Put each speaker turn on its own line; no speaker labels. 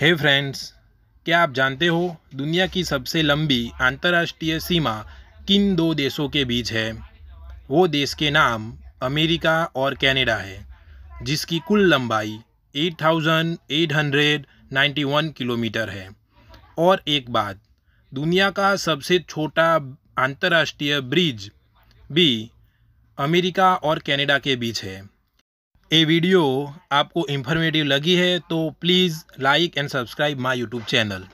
हे hey friends क्या आप जानते हो दुनिया की सबसे लंबी अंतर्राष्ट्रीय सीमा किन दो देशों के बीच है वो देश के नाम अमेरिका और कनाडा है जिसकी कुल लंबाई 8,891 किलोमीटर है और एक बात दुनिया का सबसे छोटा अंतर्राष्ट्रीय ब्रिज भी अमेरिका और कनाडा के बीच है ये वीडियो आपको इंफॉर्मेटिव लगी है तो please like and subscribe my YouTube channel